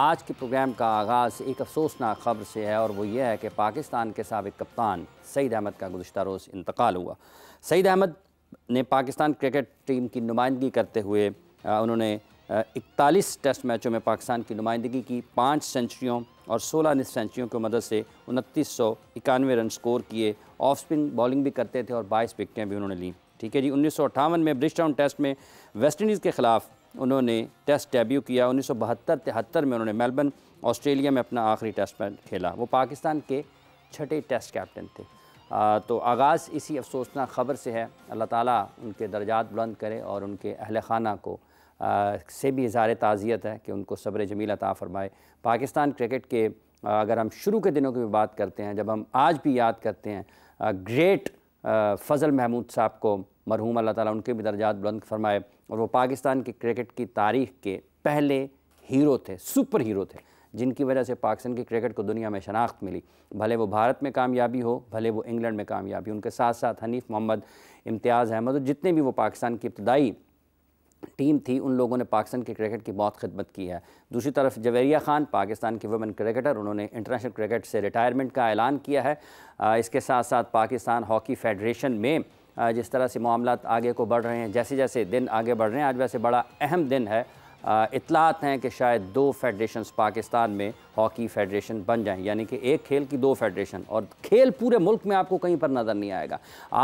आज के प्रोग्राम का आगाज़ एक अफसोसनाक खबर से है और वो ये है कि पाकिस्तान के सबक कप्तान सईद अहमद का गुजशत रोज़ इंतकाल हुआ सईद अहमद ने पाकिस्तान क्रिकेट टीम की नुमाइंदगी करते हुए उन्होंने इकतालीस टेस्ट मैचों में पाकिस्तान की नुमाइंदगी की पाँच सेंचुरियों और सोलह निस सेंचुरियों की मदद से उनतीस सौ इक्यानवे रन स्कोर किए ऑफ स्पिन बॉलिंग भी करते थे और बाईस विकटें भी उन्होंने लीं ठीक है जी उन्नीस में ब्रिज टाउन टेस्ट में वेस्ट इंडीज़ के ख़िलाफ़ उन्होंने टेस्ट डेब्यू किया उन्नीस सौ बहत्तर तिहत्तर में उन्होंने मेलबर्न ऑस्ट्रेलिया में अपना आखिरी टेस्ट मैच खेला वो पाकिस्तान के छठे टेस्ट कैप्टन थे आ, तो आगाज़ इसी अफसोसनाक ख़बर से है अल्लाह ताला उनके दर्जात बुलंद करे और उनके अहल खाना को आ, से भी इजहार ताज़ियत है कि उनको सब्र जमील अता फ़रमाए पाकिस्तान क्रिकेट के आ, अगर हम शुरू के दिनों की भी बात करते हैं जब हम आज भी याद करते हैं ग्रेट फ़ज़ल महमूद साहब को मरहूम अल्लाह ताला उनके भी दर्जात बुलंद फरमाए और वो पाकिस्तान के क्रिकेट की तारीख के पहले हीरो थे सुपर हीरो थे जिनकी वजह से पाकिस्तान की क्रिकेट को दुनिया में शनाख्त मिली भले वो भारत में कामयाबी हो भले वो इंग्लैंड में कामयाबी उनके साथ साथ हनीफ मोहम्मद इम्तियाज़ अहमद और जितने भी वो पाकिस्तान की इब्तदाई टीम थी उन लोगों ने पाकिस्तान के क्रिकेट की बहुत खिदमत की है दूसरी तरफ जवेरिया खान पाकिस्तान की वुमेन क्रिकेटर उन्होंने इंटरनेशनल क्रिकेट से रिटायरमेंट का ऐलान किया है इसके साथ साथ पाकिस्तान हॉकी फेडरेशन में जिस तरह से मामला आगे को बढ़ रहे हैं जैसे जैसे दिन आगे बढ़ रहे हैं आज वैसे बड़ा अहम दिन है इतलात हैं कि शायद दो फेडरेशन पाकिस्तान में हॉकी फेडरेशन बन जाएं यानी कि एक खेल की दो फेडरेशन और खेल पूरे मुल्क में आपको कहीं पर नज़र नहीं आएगा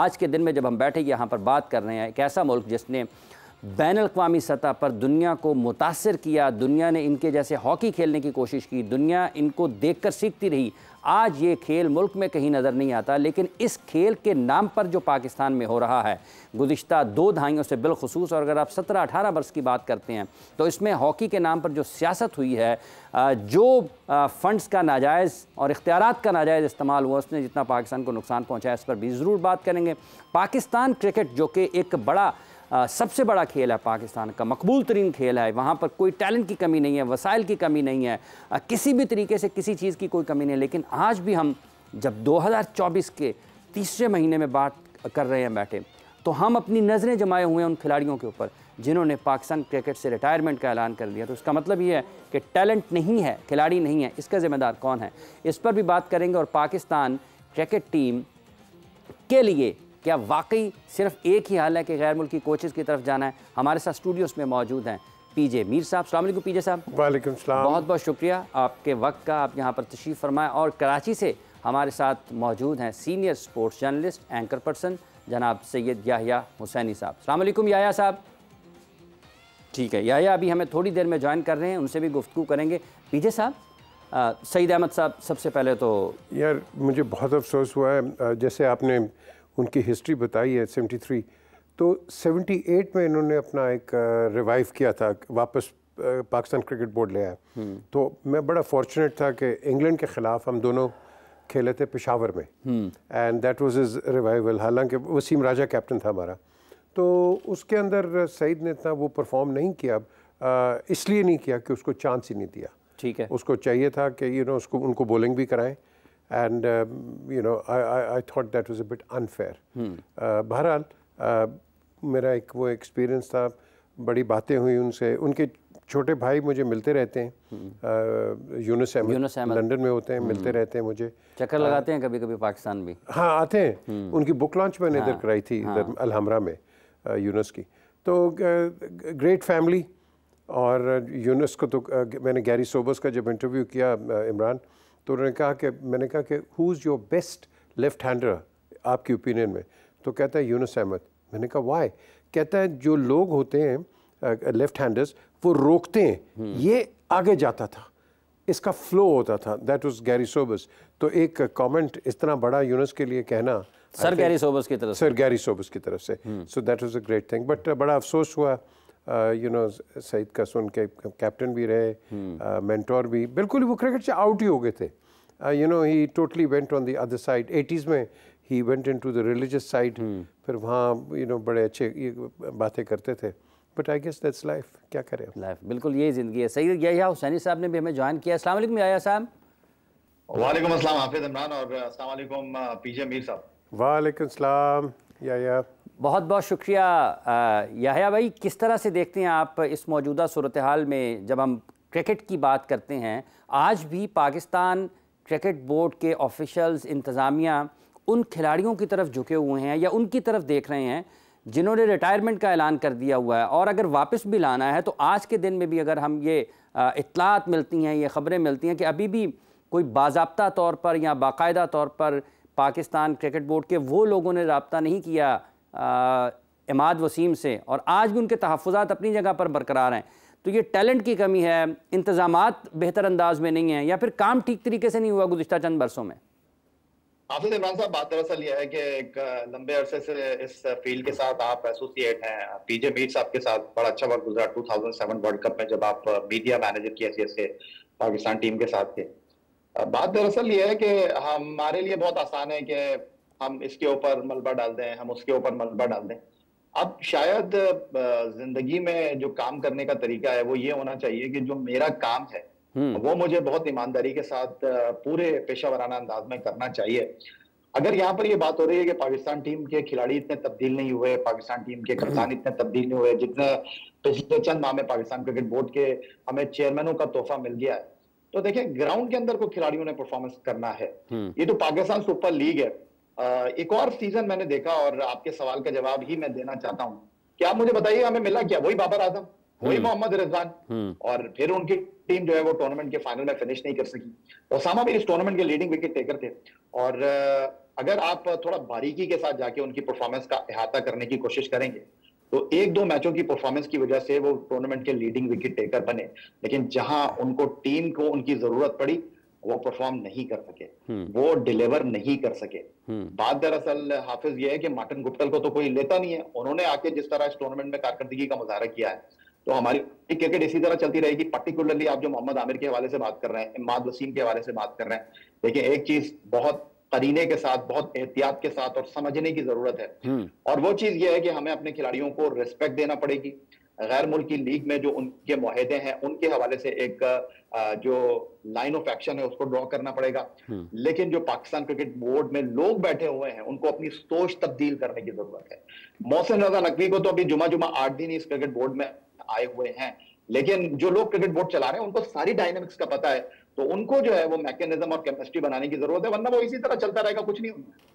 आज के दिन में जब हम बैठे यहाँ पर बात कर रहे हैं एक ऐसा मुल्क जिसने बैन अवी सतह पर दुनिया को मुतासर किया दुनिया ने इनके जैसे हॉकी खेलने की कोशिश की दुनिया इनको देख कर सीखती रही आज ये खेल मुल्क में कहीं नज़र नहीं आता लेकिन इस खेल के नाम पर जो पाकिस्तान में हो रहा है गुज्त दो दहाइयों से बिलखसूस और अगर आप सत्रह अठारह वर्ष की बात करते हैं तो इसमें हॉकी के नाम पर जो सियासत हुई है जो फ़ंड्स का नाजायज़ और इख्तियार का नाजायज़ इस्तेमाल हुआ उसने जितना पाकिस्तान को नुकसान पहुँचाया इस पर भी ज़रूर बात करेंगे पाकिस्तान क्रिकेट जो कि एक बड़ा आ, सबसे बड़ा खेल है पाकिस्तान का मकबूल तरीन खेल है वहाँ पर कोई टैलेंट की कमी नहीं है वसाइल की कमी नहीं है आ, किसी भी तरीके से किसी चीज़ की कोई कमी नहीं है लेकिन आज भी हम जब 2024 के तीसरे महीने में बात कर रहे हैं बैठे तो हम अपनी नज़रें जमाए हुए हैं उन खिलाड़ियों के ऊपर जिन्होंने पाकिस्तान क्रिकेट से रिटायरमेंट का ऐलान कर दिया तो इसका मतलब ये है कि टैलेंट नहीं है खिलाड़ी नहीं है इसका ज़िम्मेदार कौन है इस पर भी बात करेंगे और पाकिस्तान क्रिकेट टीम के लिए क्या वाकई सिर्फ एक ही हाल है कि गैर मुल्की कोचेज़ की तरफ जाना है हमारे साथ स्टूडियोज़ में मौजूद हैं पीजे मीर साहब सलामकुम पीजे साहब वालेकुम सलाम बहुत बहुत शुक्रिया आपके वक्त का आप यहाँ पर तशरीफ़ फरमाएँ और कराची से हमारे साथ मौजूद हैं senior sports journalist anchor person जनाब सैयद याहिया हुसैनी साहब सलामकुम याहिया साहब ठीक है याहिया अभी हमें थोड़ी देर में ज्वाइन कर रहे हैं उनसे भी गुफ्तु करेंगे पीजे साहब सईद अहमद साहब सबसे पहले तो यार मुझे बहुत अफसोस हुआ है जैसे आपने उनकी हिस्ट्री बताई है seventy three to seventy eight में इन्होंने अपना एक रिवाइव किया था वापस पाकिस्तान क्रिकेट बोर्ड ले आया हम्म। तो मैं बड़ा फॉर्चुनेट था कि इंग्लैंड के ख़िलाफ़ हम दोनों खेले थे पेशावर में and that was is revival हालांकि वसीम राजा कैप्टन था हमारा तो उसके अंदर सईद ने इतना वो परफॉर्म नहीं किया इसलिए नहीं किया कि उसको चांस ही नहीं दिया ठीक है उसको चाहिए था कि यू नो उसको उनको बॉलिंग भी कराएं And, um, you know, I, I, I, thought that was a bit unfair. Hmm. Uh, बहरहाल uh, मेरा एक वो एक्सपीरियंस था बड़ी बातें हुई उनसे उनके छोटे भाई मुझे मिलते रहते हैं Younis hmm. Ahmed uh, London में होते हैं hmm. मिलते रहते हैं मुझे चक्कर लगाते हैं कभी कभी पाकिस्तान भी हाँ आते हैं उनकी बुक लॉन्च मैंने इधर हाँ, कराई थी इधर हाँ। अलहमरा में यूनस की तो ग्रेट फैमिली और यूनस को तो मैंने गैरी सोबस का जब इंटरव्यू किया इमरान तो उन्होंने कहा कि मैंने कहा कि who is your best left hander आपकी ओपिनियन में तो कहता है यूनुस अहमद मैंने कहा वाई कहता है जो लोग होते हैं लेफ्ट हैंडर्स वो रोकते हैं हम्म। ये आगे जाता था इसका फ्लो होता था दैट वॉज गैरी सोबस तो एक कमेंट इतना बड़ा यूनस के लिए कहना सर गैरी सोबस की तरफ सर गैरी सोबस की तरफ से so that was a great thing but बड़ा अफसोस हुआ यू नो सईद का सुन के कैप्टन भी रहे मेंटोर hmm. uh, भी बिल्कुल वो क्रिकेट से आउट ही हो गए थे you know he totally went on the other side eighties में he went into the religious side फिर वहाँ यू नो बड़े अच्छे बातें करते थे but I guess that's life क्या करें लाइफ बिल्कुल यही ज़िंदगी है सही यही हुसैनी साहब ने भी हमें ज्वाइन किया असल वालेकुम आया साहब वालेकुम अस्सलाम हाफिज़ इमरान और अस्सलाम वालेकुम पीजे मीर साहब वालेकुम सलाम या या बहुत बहुत शुक्रिया याहिया भाई किस तरह से देखते हैं आप इस मौजूदा सूरत हाल में जब हम क्रिकेट की बात करते हैं आज भी पाकिस्तान क्रिकेट बोर्ड के ऑफिशल्स इंतज़ामिया उन खिलाड़ियों की तरफ झुके हुए हैं या उनकी तरफ देख रहे हैं जिन्होंने रिटायरमेंट का ऐलान कर दिया हुआ है और अगर वापस भी लाना है तो आज के दिन में भी अगर हम ये इतलात मिलती हैं ये ख़बरें मिलती हैं कि अभी भी कोई बाबा तौर पर या बाकायदा तौर पर पाकिस्तान क्रिकेट बोर्ड के वो लोगों ने रबता नहीं किया इमाद वसीम से और आज भी उनके तहफ़ात अपनी जगह पर बरकरार हैं तो ये टैलेंट की कमी है इंतजाम बेहतर अंदाज में नहीं है या फिर काम ठीक तरीके से नहीं हुआ गुजशत चंद बरसों में हाफिज इमरान साहब बात दरअसल यह है कि एक लंबे अरसे से इस फील्ड के साथ आप एसोसिएट हैं पीजे मीट साहब के साथ बड़ा अच्छा वक्त गुजरा 2007 वर्ल्ड कप में जब आप मीडिया मैनेजर की हैसियत से पाकिस्तान टीम के साथ थे बात दरअसल यह है कि हमारे लिए बहुत आसान है कि हम इसके ऊपर मलबा डाल दें हम उसके ऊपर मलबा डाल दें अब शायद जिंदगी में जो काम करने का तरीका है वो ये होना चाहिए कि जो मेरा काम है हम्म। वो मुझे बहुत ईमानदारी के साथ पूरे पेशा वराना अंदाज में करना चाहिए अगर यहाँ पर ये बात हो रही है कि पाकिस्तान टीम के खिलाड़ी इतने तब्दील नहीं हुए पाकिस्तान टीम के कप्तान इतने तब्दील नहीं हुए जितने पिछले चंद माह में पाकिस्तान क्रिकेट बोर्ड के हमें चेयरमैनों का तोहफा मिल गया है तो देखिए ग्राउंड के अंदर को खिलाड़ियों ने परफॉर्मेंस करना है हम्म। ये तो पाकिस्तान सुपर लीग है एक और सीजन मैंने देखा और आपके सवाल का जवाब ही मैं देना चाहता हूँ क्या मुझे बताइए हमें मिला क्या वही बाबर आजम वही हम्म। मोहम्मद रिजवान हम्म। और फिर उनकी टीम जो है वो टूर्नामेंट के फाइनल में फिनिश नहीं कर सकी तो ओसामा भी इस टूर्नामेंट के लीडिंग विकेट टेकर थे और अगर आप थोड़ा बारीकी के साथ जाके उनकी परफॉर्मेंस का अहाता करने की कोशिश करेंगे तो एक दो मैचों की परफॉर्मेंस की वजह से वो टूर्नामेंट के लीडिंग विकेट टेकर बने लेकिन जहां उनको टीम को उनकी जरूरत पड़ी वो परफॉर्म नहीं कर सके हम्म। वो डिलीवर नहीं कर सके हम्म। बात दरअसल हाफिज ये है कि मार्टिन गुप्टल को तो कोई लेता नहीं है उन्होंने आके जिस तरह इस टूर्नामेंट में कारकर्दगी का मुजाहरा किया है तो हमारी क्रिकेट इसी तरह चलती रहेगी पर्टिकुलरली आप जो मोहम्मद आमिर के हवाले से बात कर रहे हैं इमाद वसीम के हवाले से बात कर रहे हैं देखिए एक चीज बहुत करीने के साथ बहुत एहतियात के साथ और समझने की जरूरत है हम्म। और वो चीज ये है कि हमें अपने खिलाड़ियों को रिस्पेक्ट देना पड़ेगी गैर मुल्की लीग में जो उनके माहे हैं उनके हवाले से एक जो लाइन ऑफ एक्शन है उसको ड्रॉ करना पड़ेगा हम्म। लेकिन जो पाकिस्तान क्रिकेट बोर्ड में लोग बैठे हुए हैं उनको अपनी सोच तब्दील करने की जरूरत है मोहसिन रजा नकवी को तो अभी जुमा जुमा आठ दिन इस क्रिकेट बोर्ड में आए हुए हैं लेकिन जो लोग क्रिकेट बोर्ड चला रहे हैं उनको सारी डायनेमिक्स का पता है तो उनको जो है वो मैकेनिज्म और केमिस्ट्री बनाने की जरूरत है वरना वो इसी तरह चलता रहेगा कुछ नहीं होना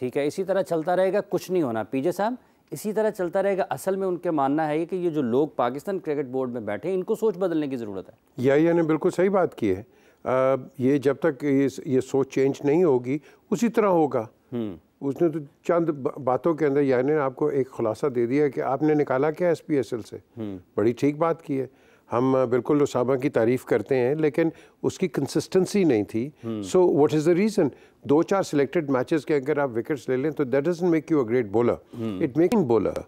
ठीक है इसी तरह चलता रहेगा कुछ नहीं होना पीजे साहब इसी तरह चलता रहेगा असल में उनके मानना है कि ये जो लोग पाकिस्तान क्रिकेट बोर्ड में बैठे हैं इनको सोच बदलने की ज़रूरत है या ने बिल्कुल सही बात की है आ, ये जब तक ये ये सोच चेंज नहीं होगी उसी तरह होगा हम्म। उसने तो चंद बातों के अंदर यानी आपको एक खुलासा दे दिया कि आपने निकाला क्या एस पी एस एल से हम्म। बड़ी ठीक बात की है हम बिल्कुल उसामा की तारीफ़ करते हैं लेकिन उसकी कंसिस्टेंसी नहीं थी so what is the reason दो चार सिलेक्टेड मैचेस के अगर आप विकेट्स ले लें तो that doesn't make you a great bowler it making bowler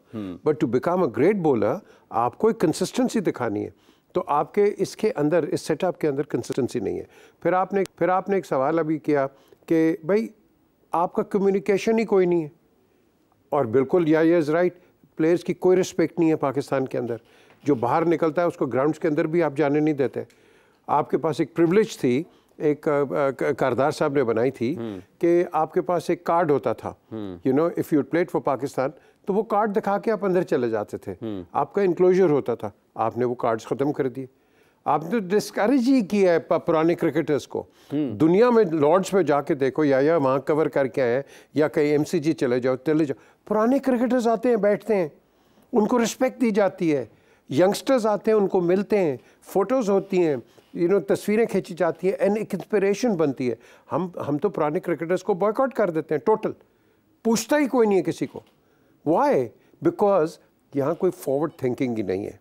but to become a great bowler आपको एक कंसिस्टेंसी दिखानी है तो आपके इसके अंदर इस सेटअप के अंदर कंसिस्टेंसी नहीं है फिर आपने फिर आपने एक सवाल अभी किया कि भाई आपका कम्युनिकेशन ही कोई नहीं है और बिल्कुल या इज़ राइट प्लेयर्स की कोई रिस्पेक्ट नहीं है पाकिस्तान के अंदर जो बाहर निकलता है उसको ग्राउंड्स के अंदर भी आप जाने नहीं देते आपके पास एक प्रिवलेज थी एक कारदार साहब ने बनाई थी हम्म। कि आपके पास एक कार्ड होता था you know if you played for Pakistan तो वो कार्ड दिखा के आप अंदर चले जाते थे हम्म। आपका इंक्लोजर होता था आपने वो कार्ड्स ख़त्म कर दिए आपने तो डिस्करेज ही किया है पुराने क्रिकेटर्स को हम्म। दुनिया में लॉर्ड्स में जाके देखो या या वहाँ कवर करके आए या कहीं एमसीजी चले जाओ चले जाओ पुराने क्रिकेटर्स आते हैं बैठते हैं उनको रिस्पेक्ट दी जाती है यंगस्टर्स आते हैं उनको मिलते हैं फ़ोटोज़ होती हैं यू नो तस्वीरें खींची जाती हैं एंड एक इंस्परेशन बनती है हम हम तो पुराने क्रिकेटर्स को बॉयकआउट कर देते हैं टोटल पूछता ही कोई नहीं है किसी को वाई बिकॉज यहाँ कोई फॉरवर्ड थिंकिंग ही नहीं है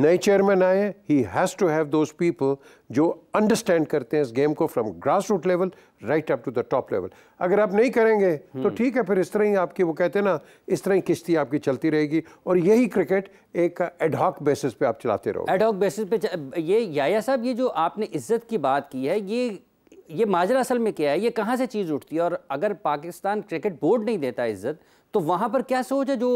नए चेयरमैन आए he has to have those people जो अंडरस्टैंड करते हैं इस गेम को from grass root level right up to the top level अगर आप नहीं करेंगे तो हम्म। ठीक है फिर इस तरह ही आपकी वो कहते हैं ना इस तरह ही किश्ती आपकी चलती रहेगी और यही क्रिकेट एक एडहॉक बेसिस पे आप चलाते रहो एडहॉक बेसिस पे ये याया साहब ये जो आपने इज्जत की बात की है ये ये माजरा असल में क्या है ये कहाँ से चीज़ उठती है और अगर पाकिस्तान क्रिकेट बोर्ड नहीं देता इज्जत तो वहाँ पर क्या सोच है जो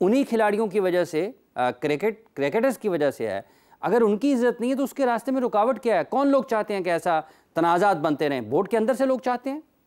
उन्हीं खिलाड़ियों की वजह से क्रिकेट क्रिकेटर्स की वजह से है अगर उनकी इज्जत नहीं है तो उसके रास्ते में रुकावट क्या है कौन लोग चाहते हैं कि ऐसा तनाजात बनते रहें बोर्ड के अंदर से लोग चाहते हैं